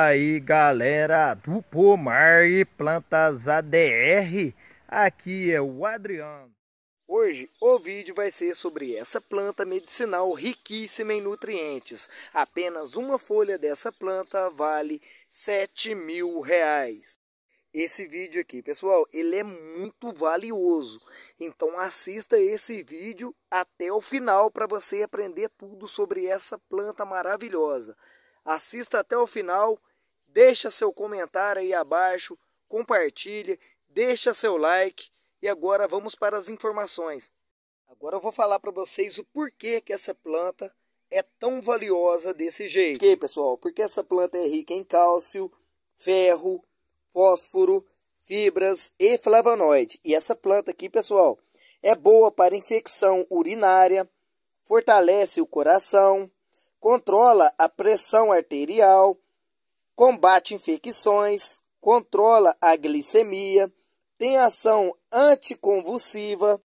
aí galera do Pomar e Plantas ADR, aqui é o Adriano. Hoje o vídeo vai ser sobre essa planta medicinal riquíssima em nutrientes. Apenas uma folha dessa planta vale 7 mil reais. Esse vídeo aqui, pessoal, ele é muito valioso. Então assista esse vídeo até o final para você aprender tudo sobre essa planta maravilhosa. Assista até o final Deixa seu comentário aí abaixo, compartilha, deixa seu like e agora vamos para as informações. Agora eu vou falar para vocês o porquê que essa planta é tão valiosa desse jeito. Ok, pessoal? Porque essa planta é rica em cálcio, ferro, fósforo, fibras e flavonoide. E essa planta aqui, pessoal, é boa para infecção urinária, fortalece o coração, controla a pressão arterial, combate infecções, controla a glicemia, tem ação anticonvulsiva,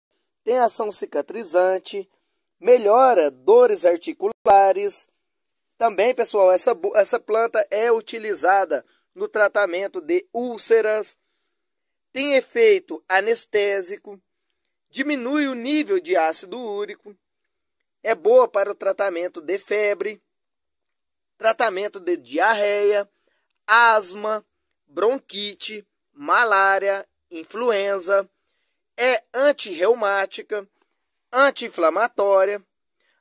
tem ação cicatrizante, melhora dores articulares. Também, pessoal, essa, essa planta é utilizada no tratamento de úlceras, tem efeito anestésico, diminui o nível de ácido úrico, é boa para o tratamento de febre, tratamento de diarreia asma, bronquite, malária, influenza, é antirreumática, anti-inflamatória,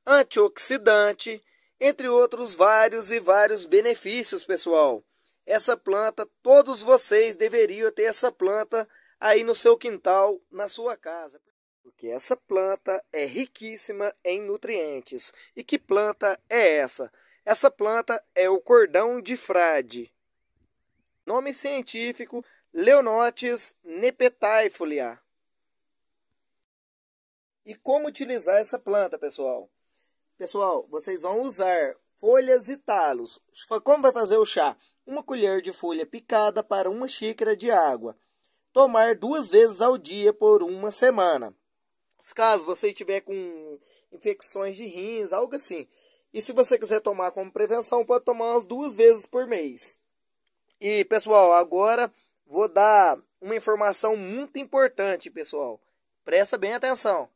antioxidante, entre outros vários e vários benefícios, pessoal. Essa planta, todos vocês deveriam ter essa planta aí no seu quintal, na sua casa. Porque essa planta é riquíssima em nutrientes. E que planta é essa? Essa planta é o cordão de frade. Nome científico Leonotis nepetaifolia. E como utilizar essa planta, pessoal? Pessoal, vocês vão usar folhas e talos. Como vai fazer o chá? Uma colher de folha picada para uma xícara de água. Tomar duas vezes ao dia por uma semana. Caso você tiver com infecções de rins, algo assim. E se você quiser tomar como prevenção, pode tomar umas duas vezes por mês. E pessoal, agora vou dar uma informação muito importante, pessoal. Presta bem atenção.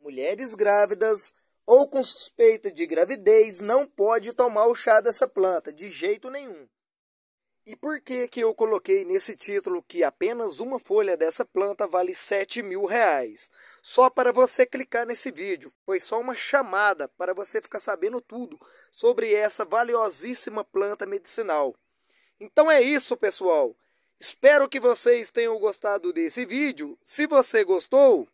Mulheres grávidas ou com suspeita de gravidez não pode tomar o chá dessa planta de jeito nenhum. E por que que eu coloquei nesse título que apenas uma folha dessa planta vale 7 mil reais? Só para você clicar nesse vídeo, foi só uma chamada para você ficar sabendo tudo sobre essa valiosíssima planta medicinal. Então é isso, pessoal. Espero que vocês tenham gostado desse vídeo. Se você gostou,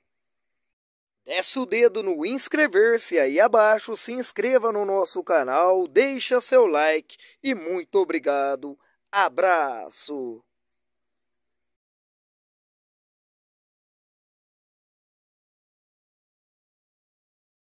desce o dedo no inscrever-se aí abaixo, se inscreva no nosso canal, deixa seu like e muito obrigado. Abraço!